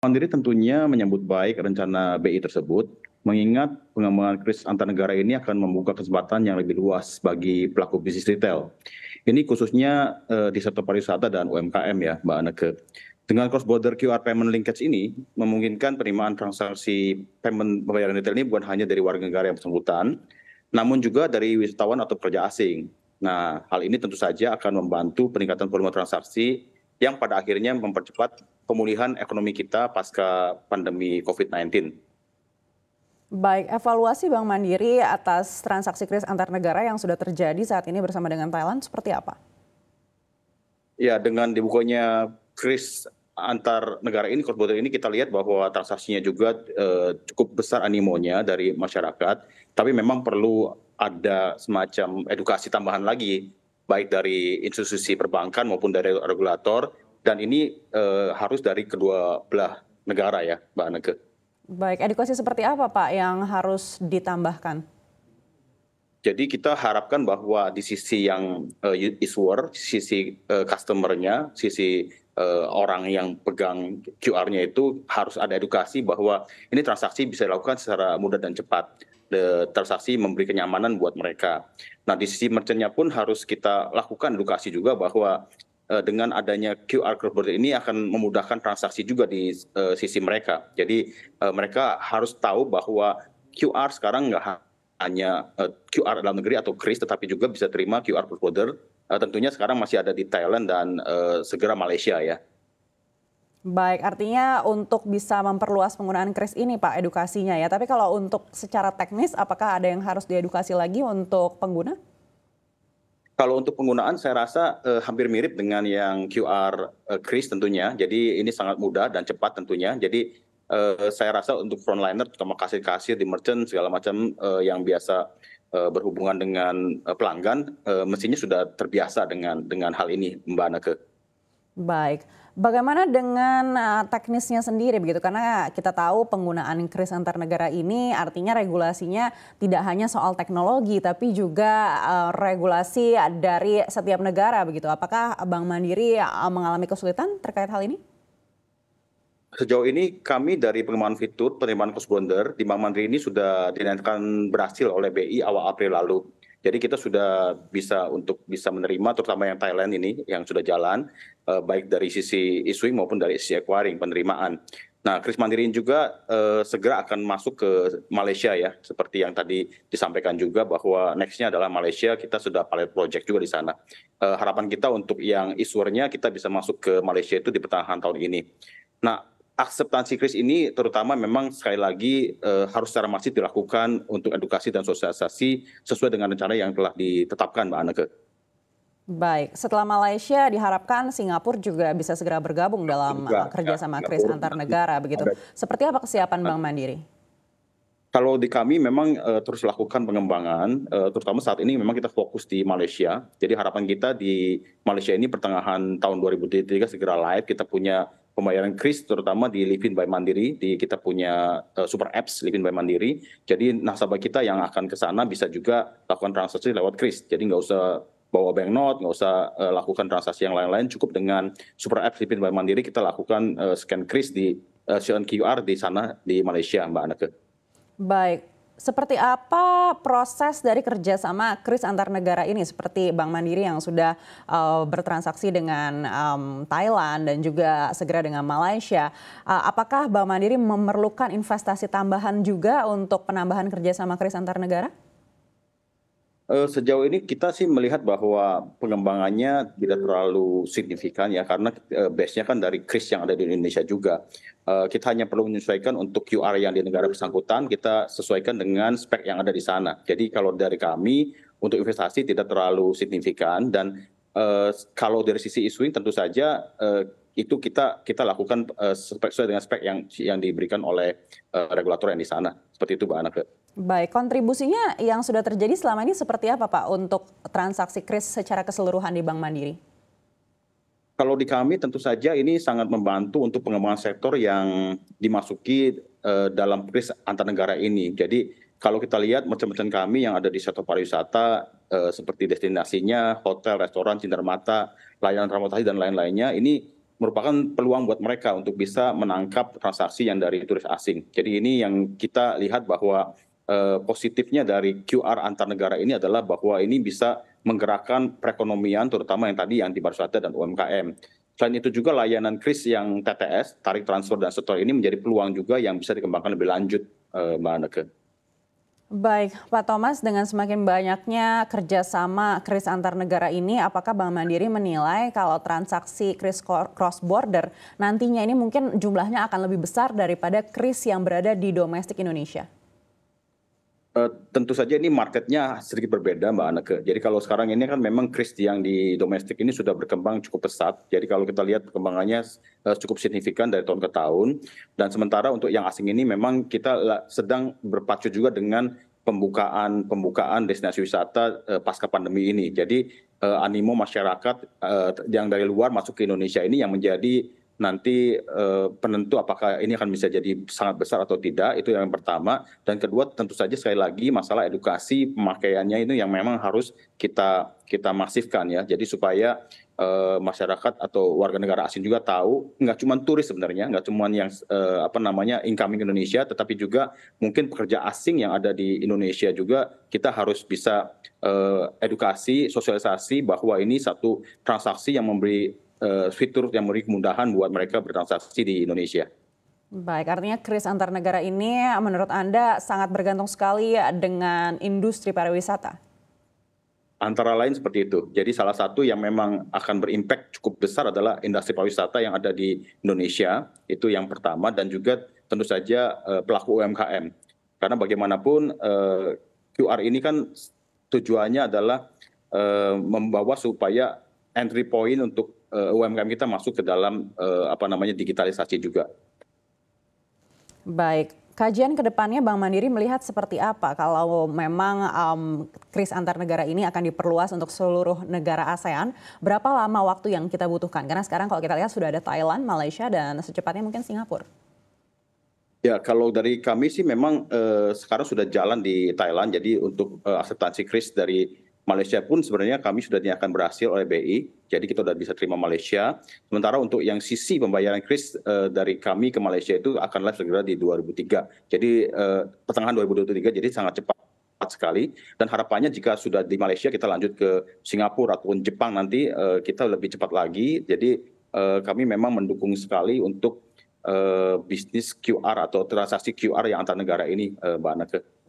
mandiri tentunya menyambut baik rencana bi tersebut, mengingat pengembangan kris antar negara ini akan membuka kesempatan yang lebih luas bagi pelaku bisnis retail. Ini khususnya uh, di sektor pariwisata dan UMKM ya, Mbak Aneke. Dengan cross border QR payment linkage ini memungkinkan penerimaan transaksi payment pembayaran retail ini bukan hanya dari warga negara yang bersangkutan, namun juga dari wisatawan atau pekerja asing. Nah, hal ini tentu saja akan membantu peningkatan volume transaksi yang pada akhirnya mempercepat pemulihan ekonomi kita pasca pandemi COVID-19. Baik, evaluasi Bank Mandiri atas transaksi kris antar negara yang sudah terjadi saat ini bersama dengan Thailand seperti apa? Ya, dengan dibukanya kris antar negara ini, cross ini kita lihat bahwa transaksinya juga eh, cukup besar animonya dari masyarakat. Tapi memang perlu ada semacam edukasi tambahan lagi, baik dari institusi perbankan maupun dari regulator, dan ini eh, harus dari kedua belah negara ya, Mbak Aneke. Baik, edukasi seperti apa Pak yang harus ditambahkan? Jadi kita harapkan bahwa di sisi yang uh, eh, issuer, sisi uh, customernya, sisi uh, orang yang pegang QR-nya itu harus ada edukasi bahwa ini transaksi bisa dilakukan secara mudah dan cepat. The transaksi memberi kenyamanan buat mereka. Nah, di sisi merchant-nya pun harus kita lakukan edukasi juga bahwa Eh, dengan adanya QR code ini akan memudahkan transaksi juga di uh, sisi mereka. Jadi uh, mereka harus tahu bahwa QR sekarang nggak hanya uh, QR dalam negeri atau kris, tetapi juga bisa terima QR code Uh, tentunya sekarang masih ada di Thailand dan uh, segera Malaysia ya. Baik, artinya untuk bisa memperluas penggunaan kris ini Pak edukasinya ya. Tapi kalau untuk secara teknis apakah ada yang harus diedukasi lagi untuk pengguna? Kalau untuk penggunaan saya rasa eh, hampir mirip dengan yang QR eh, Kris tentunya. Jadi ini sangat mudah dan cepat tentunya. Jadi eh, saya rasa untuk frontliner terutama kasir-kasir di merchant segala macam eh, yang biasa eh, berhubungan dengan eh, pelanggan eh, mestinya sudah terbiasa dengan dengan hal ini Mbak Naga. Baik. Bagaimana dengan eh, teknisnya sendiri begitu? Karena kita tahu penggunaan kris antar negara ini artinya regulasinya tidak hanya soal teknologi tapi juga eh, regulasi dari setiap negara begitu. Apakah Bank Mandiri eh, mengalami kesulitan terkait hal ini? Sejauh ini kami dari pengembangan fitur penerimaan cross border di Bank Mandiri ini sudah dinyatakan berhasil oleh BI awal April lalu. Jadi kita sudah bisa untuk bisa menerima terutama yang Thailand ini yang sudah jalan uh, baik dari sisi issuing maupun dari sisi acquiring penerimaan. Nah, Kris Mandirin juga uh, segera akan masuk ke Malaysia ya, seperti yang tadi disampaikan juga bahwa nextnya adalah Malaysia, kita sudah pilot project juga di sana. Uh, harapan kita untuk yang isurnya kita bisa masuk ke Malaysia itu di pertengahan tahun ini. Nah, akseptansi kris ini terutama memang sekali lagi eh, harus secara masif dilakukan untuk edukasi dan sosialisasi sesuai dengan rencana yang telah ditetapkan Mbak Aneke. Baik, setelah Malaysia diharapkan Singapura juga bisa segera bergabung dalam eh, kerja kerjasama ya, kris antar negara begitu. Seperti apa kesiapan Bank nah. Mandiri? Kalau di kami memang uh, terus lakukan pengembangan, uh, terutama saat ini memang kita fokus di Malaysia. Jadi harapan kita di Malaysia ini pertengahan tahun 2023 segera live kita punya pembayaran kris terutama di Livin by Mandiri di kita punya uh, super apps Livin by Mandiri jadi nasabah kita yang akan ke sana bisa juga lakukan transaksi lewat kris jadi nggak usah bawa bank note nggak usah uh, lakukan transaksi yang lain-lain cukup dengan super apps Livin by Mandiri kita lakukan uh, scan kris di uh, scan QR di sana di Malaysia Mbak Anake. Baik, seperti apa proses dari kerjasama kris antar negara ini seperti Bank Mandiri yang sudah uh, bertransaksi dengan um, Thailand dan juga segera dengan Malaysia. Uh, apakah Bank Mandiri memerlukan investasi tambahan juga untuk penambahan kerjasama kris antar negara? Eh, sejauh ini kita sih melihat bahwa pengembangannya tidak terlalu signifikan ya karena eh, base-nya kan dari kris yang ada di Indonesia juga. Eh, kita hanya perlu menyesuaikan untuk QR yang di negara bersangkutan kita sesuaikan dengan spek yang ada di sana. Jadi kalau dari kami untuk investasi tidak terlalu signifikan dan Eh, kalau dari sisi issuing tentu saja eh, itu kita kita lakukan eh, sesuai dengan spek yang yang diberikan oleh regulator yang di sana. Seperti itu, Mbak anak. Baik, kontribusinya yang sudah terjadi selama ini seperti apa, Pak, untuk transaksi kris secara keseluruhan di Bank Mandiri? Kalau di kami tentu saja ini sangat membantu untuk pengembangan sektor yang dimasuki uh, dalam kris antar negara ini. Jadi kalau kita lihat macam-macam kami yang ada di sektor pariwisata eh, seperti destinasinya, hotel, restoran, mata, layanan transportasi dan lain-lainnya ini merupakan peluang buat mereka untuk bisa menangkap transaksi yang dari turis asing. Jadi ini yang kita lihat bahwa eh, positifnya dari QR antar negara ini adalah bahwa ini bisa menggerakkan perekonomian terutama yang tadi yang di pariwisata dan UMKM. Selain itu juga layanan kris yang TTS, tarik transfer dan setor ini menjadi peluang juga yang bisa dikembangkan lebih lanjut, eh, Mbak Anneke. Baik, Pak Thomas, dengan semakin banyaknya kerjasama kris antar negara ini, apakah Bank Mandiri menilai kalau transaksi kris cross border nantinya ini mungkin jumlahnya akan lebih besar daripada kris yang berada di domestik Indonesia? Eh, tentu saja ini marketnya sedikit berbeda Mbak Aneke. Jadi kalau sekarang ini kan memang Christie yang di domestik ini sudah berkembang cukup pesat. Jadi kalau kita lihat perkembangannya eh, cukup signifikan dari tahun ke tahun. Dan sementara untuk yang asing ini memang kita sedang berpacu juga dengan pembukaan pembukaan destinasi wisata eh, pasca pandemi ini. Jadi animo masyarakat yang dari luar masuk ke Indonesia ini yang menjadi nanti eh, penentu apakah ini akan bisa jadi sangat besar atau tidak itu yang pertama dan kedua tentu saja sekali lagi masalah edukasi pemakaiannya itu yang memang harus kita kita masifkan ya jadi supaya uh, masyarakat atau warga negara asing juga tahu nggak cuma turis sebenarnya nggak cuma yang uh, apa namanya incoming Indonesia tetapi juga mungkin pekerja asing yang ada di Indonesia juga kita harus bisa uh, edukasi sosialisasi bahwa ini satu transaksi yang memberi Eh, fitur yang memberi kemudahan buat mereka bertransaksi di Indonesia. Baik, artinya kris antar negara ini menurut Anda sangat bergantung sekali dengan industri pariwisata? Antara lain seperti itu. Jadi salah satu yang memang akan berimpact cukup besar adalah industri pariwisata yang ada di Indonesia. Itu yang pertama dan juga tentu saja eh, pelaku UMKM. Karena bagaimanapun eh, QR ini kan tujuannya adalah membawa supaya entry point untuk Eh, UMKM kita masuk ke dalam eh, apa namanya digitalisasi juga. Baik, kajian kedepannya Bank Mandiri melihat seperti apa kalau memang um, kris antar negara ini akan diperluas untuk seluruh negara ASEAN? Berapa lama waktu yang kita butuhkan? Karena sekarang kalau kita lihat sudah ada Thailand, Malaysia, dan secepatnya mungkin Singapura. Ya, kalau dari kami sih memang uh, sekarang sudah jalan di Thailand. Jadi untuk uh, akseptansi kris dari Malaysia pun sebenarnya kami sudah dinyatakan berhasil oleh BI, jadi kita sudah bisa terima Malaysia. Sementara untuk yang sisi pembayaran kris uh, dari kami ke Malaysia itu akan live segera di 2003. Jadi uh, pertengahan 2023, jadi sangat cepat sekali dan harapannya jika sudah di Malaysia kita lanjut ke Singapura ataupun Jepang nanti uh, kita lebih cepat lagi jadi kami memang mendukung sekali untuk bisnis QR atau transaksi QR yang antar negara ini Mbak Anake.